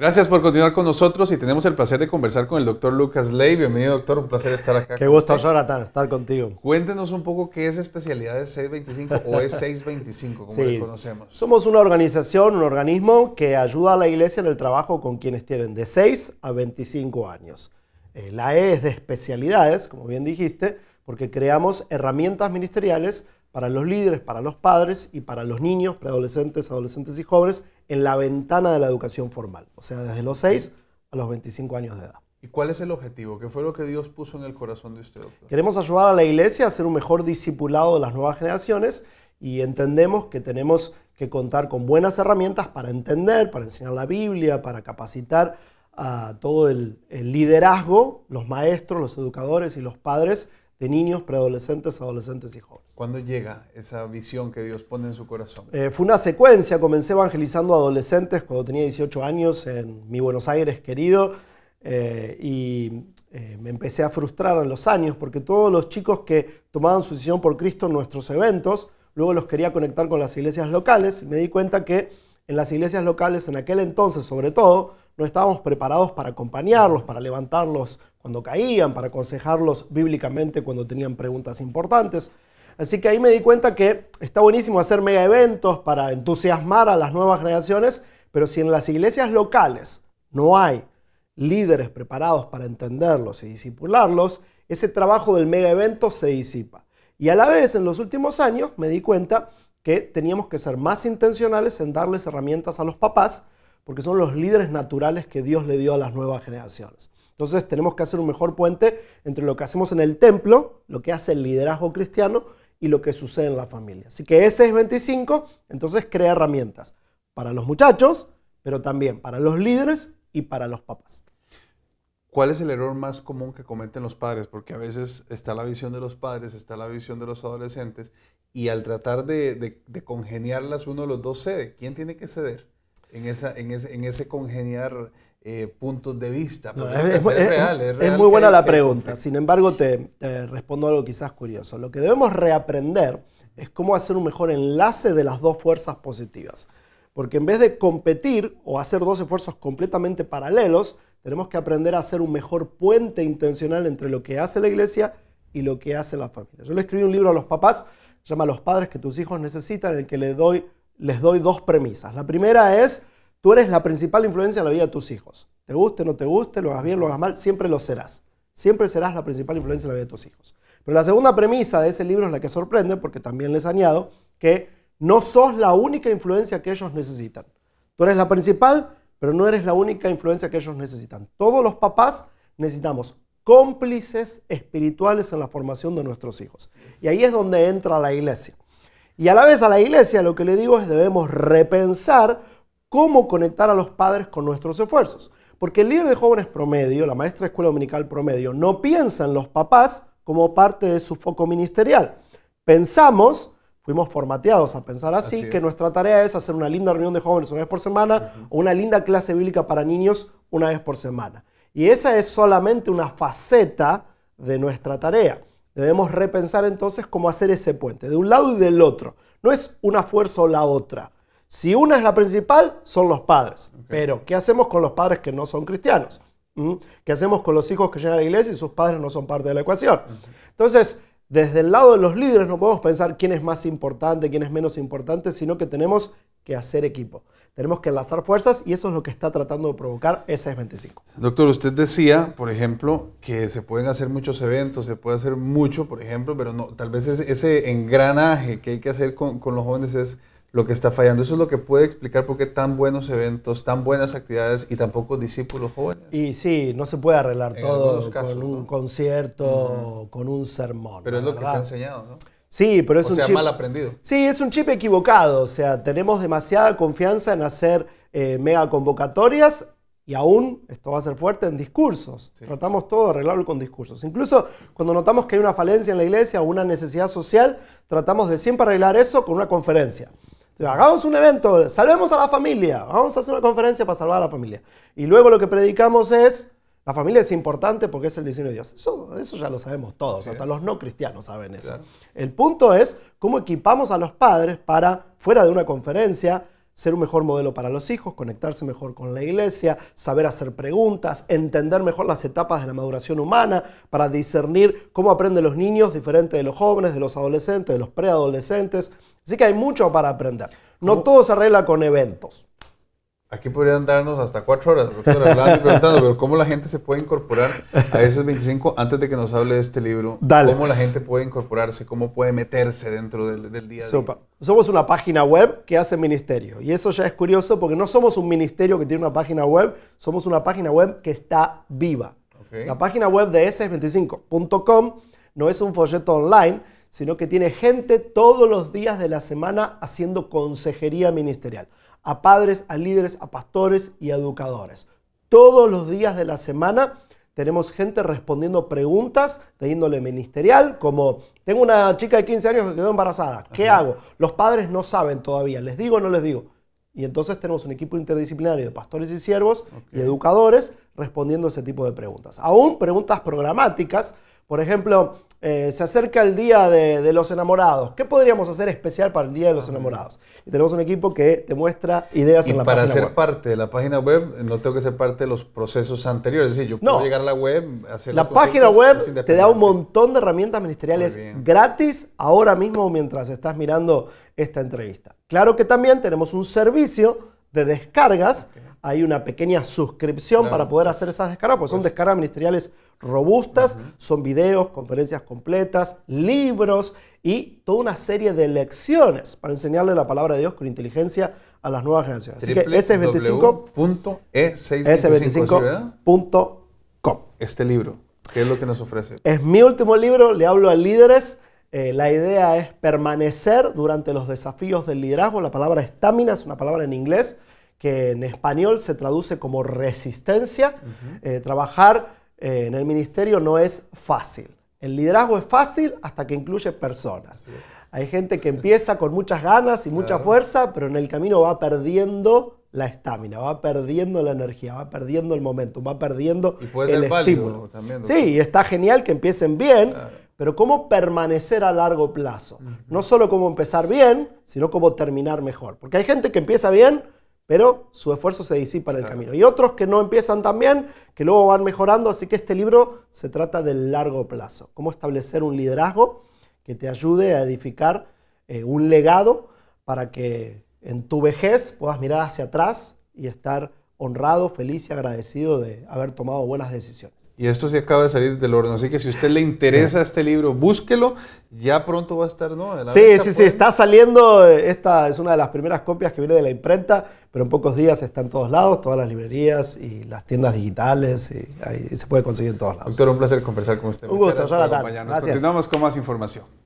Gracias por continuar con nosotros y tenemos el placer de conversar con el doctor Lucas Ley. Bienvenido, doctor. Un placer estar acá. Qué gusto, Jonathan, estar contigo. Cuéntenos un poco qué es especialidad 625 o es 625, como lo conocemos. Somos una organización, un organismo que ayuda a la iglesia en el trabajo con quienes tienen de 6 a 25 años. Eh, la E es de especialidades, como bien dijiste, porque creamos herramientas ministeriales para los líderes, para los padres y para los niños, preadolescentes, adolescentes y jóvenes en la ventana de la educación formal, o sea, desde los 6 a los 25 años de edad. ¿Y cuál es el objetivo? ¿Qué fue lo que Dios puso en el corazón de usted? Queremos ayudar a la iglesia a ser un mejor discipulado de las nuevas generaciones y entendemos que tenemos que contar con buenas herramientas para entender, para enseñar la Biblia, para capacitar a todo el liderazgo, los maestros, los educadores y los padres de niños, preadolescentes, adolescentes y jóvenes. ¿Cuándo llega esa visión que Dios pone en su corazón? Eh, fue una secuencia, comencé evangelizando a adolescentes cuando tenía 18 años en mi Buenos Aires querido eh, y eh, me empecé a frustrar en los años porque todos los chicos que tomaban su decisión por Cristo en nuestros eventos, luego los quería conectar con las iglesias locales me di cuenta que en las iglesias locales en aquel entonces sobre todo, no estábamos preparados para acompañarlos, para levantarlos cuando caían, para aconsejarlos bíblicamente cuando tenían preguntas importantes. Así que ahí me di cuenta que está buenísimo hacer mega eventos para entusiasmar a las nuevas generaciones, pero si en las iglesias locales no hay líderes preparados para entenderlos y discipularlos, ese trabajo del mega evento se disipa. Y a la vez, en los últimos años, me di cuenta que teníamos que ser más intencionales en darles herramientas a los papás porque son los líderes naturales que Dios le dio a las nuevas generaciones. Entonces tenemos que hacer un mejor puente entre lo que hacemos en el templo, lo que hace el liderazgo cristiano y lo que sucede en la familia. Así que ese es 25, entonces crea herramientas para los muchachos, pero también para los líderes y para los papás. ¿Cuál es el error más común que cometen los padres? Porque a veces está la visión de los padres, está la visión de los adolescentes, y al tratar de, de, congeniarlas, uno de los dos cede. ¿Quién tiene que ceder? en, ese, congeniar eh, puntos de vista. es, muy buena la pregunta, sin embargo te, respondo algo quizás curioso. Lo que debemos reaprender es cómo hacer un mejor enlace de las dos fuerzas positivas. Porque en vez de competir o hacer dos esfuerzos completamente paralelos, tenemos que aprender a hacer un mejor puente intencional entre lo que hace la iglesia y lo que hace la familia. Yo le escribí un libro a los papás, se llama Los padres que tus hijos necesitan, en el que le doy les doy dos premisas. La primera es, tú eres la principal influencia en la vida de tus hijos. Te guste, no te guste, lo hagas bien, lo hagas mal, siempre lo serás. Siempre serás la principal influencia en la vida de tus hijos. Pero la segunda premisa de ese libro es la que sorprende, porque también les añado que no sos la única influencia que ellos necesitan. Tú eres la principal, pero no eres la única influencia que ellos necesitan. Todos los papás necesitamos cómplices espirituales en la formación de nuestros hijos. Y ahí es donde entra la iglesia. Y a la vez a la iglesia lo que le digo es debemos repensar cómo conectar a los padres con nuestros esfuerzos. Porque el líder de jóvenes promedio, la maestra de escuela dominical promedio, no piensa en los papás como parte de su foco ministerial. Pensamos, fuimos formateados a pensar así, que nuestra tarea es hacer una linda reunión de jóvenes una vez por semana o una linda clase bíblica para niños una vez por semana. Y esa es solamente una faceta de nuestra tarea. Debemos repensar entonces cómo hacer ese puente, de un lado y del otro. No es una fuerza o la otra. Si una es la principal, son los padres. Pero, ¿qué hacemos con los padres que no son cristianos? ¿Mm? ¿Qué hacemos con los hijos que llegan a la iglesia y sus padres no son parte de la ecuación? Entonces, desde el lado de los líderes no podemos pensar quién es más importante, quién es menos importante, sino que tenemos que hacer equipo. Tenemos que enlazar fuerzas y eso es lo que está tratando de provocar SS25. Doctor, usted decía, por ejemplo, que se pueden hacer muchos eventos, se puede hacer mucho, por ejemplo, pero no, tal vez ese, engranaje que hay que hacer con los jóvenes es lo que está fallando. Eso es lo que puede explicar por qué tan buenos eventos, tan buenas actividades y tan discípulos jóvenes. Y sí, no se puede arreglar todo con un concierto, con un sermón. Pero es lo que se ha enseñado, ¿no? Sí, pero es un chip. mal aprendido. Sí, es un chip equivocado. O sea, tenemos demasiada confianza en hacer eh, mega convocatorias y aún, esto va a ser fuerte, en discursos. Tratamos todo arreglarlo con discursos. Incluso cuando notamos que hay una falencia en la iglesia o una necesidad social, tratamos de siempre arreglar eso con una conferencia. Hagamos un evento, salvemos a la familia, vamos a hacer una conferencia para salvar a la familia. Y luego lo que predicamos es, la familia es importante porque es el diseño de Dios. Eso, ya lo sabemos todos, hasta los no cristianos saben eso. El punto es cómo equipamos a los padres para, fuera de una conferencia, ser un mejor modelo para los hijos, conectarse mejor con la iglesia, saber hacer preguntas, entender mejor las etapas de la maduración humana para discernir cómo aprenden los niños diferente de los jóvenes, de los adolescentes, de los preadolescentes. Así que hay mucho para aprender. No todo se arregla con eventos. Aquí podrían darnos hasta cuatro horas, doctor, hablando y preguntando, pero cómo la gente se puede incorporar a esos 25 antes de que nos hable de este libro. Cómo la gente puede incorporarse, cómo puede meterse dentro del, día a día. Somos una página web que hace ministerio. Y eso ya es curioso porque no somos un ministerio que tiene una página web, somos una página web que está viva. La página web de s25.com no es un folleto online, sino que tiene gente todos los días de la semana haciendo consejería ministerial a padres, a líderes, a pastores y a educadores. Todos los días de la semana tenemos gente respondiendo preguntas de índole ministerial, como tengo una chica de 15 años que quedó embarazada, ¿qué hago? Los padres no saben todavía, ¿les digo o no les digo? Y entonces tenemos un equipo interdisciplinario de pastores y siervos y educadores respondiendo ese tipo de preguntas. Aún preguntas programáticas, por ejemplo, eh, se acerca el Día de, los Enamorados. ¿Qué podríamos hacer especial para el Día de los Enamorados? Y tenemos un equipo que te muestra ideas en la página web. para ser parte de la página web, no tengo que ser parte de los procesos anteriores. Es decir, yo puedo llegar a la web, hacer La página web te da un montón de herramientas ministeriales gratis ahora mismo mientras estás mirando esta entrevista. Claro que también tenemos un servicio de descargas. Hay una pequeña suscripción para poder hacer esas descargas, porque pues, son descargas ministeriales robustas, son videos, conferencias completas, libros y toda una serie de lecciones para enseñarle la palabra de Dios con inteligencia a las nuevas generaciones. Así que s 25com e Este libro, ¿qué es lo que nos ofrece? Es mi último libro, le hablo a líderes eh, la idea es permanecer durante los desafíos del liderazgo. La palabra estamina es una palabra en inglés que en español se traduce como resistencia. Eh, trabajar eh, en el ministerio no es fácil. El liderazgo es fácil hasta que incluye personas. Hay gente que empieza con muchas ganas y mucha fuerza, pero en el camino va perdiendo la estamina, va perdiendo la energía, va perdiendo el momento, va perdiendo el estímulo. sí, está genial que empiecen bien, pero cómo permanecer a largo plazo. No solo cómo empezar bien, sino cómo terminar mejor. Porque hay gente que empieza bien, pero su esfuerzo se disipa en el camino. Y otros que no empiezan tan bien, que luego van mejorando. Así que este libro se trata del largo plazo. Cómo establecer un liderazgo que te ayude a edificar eh, un legado para que en tu vejez puedas mirar hacia atrás y estar honrado, feliz y agradecido de haber tomado buenas decisiones. Y esto se acaba de salir del horno. Así que si a usted le interesa este libro, búsquelo. Ya pronto va a estar, ¿no? sí, sí, sí. Está saliendo. Eh, esta es una de las primeras copias que viene de la imprenta, pero en pocos días está en todos lados, todas las librerías y las tiendas digitales. Y se puede conseguir en todos lados. Doctor, un placer conversar con usted. Un gusto, gracias Continuamos con más información.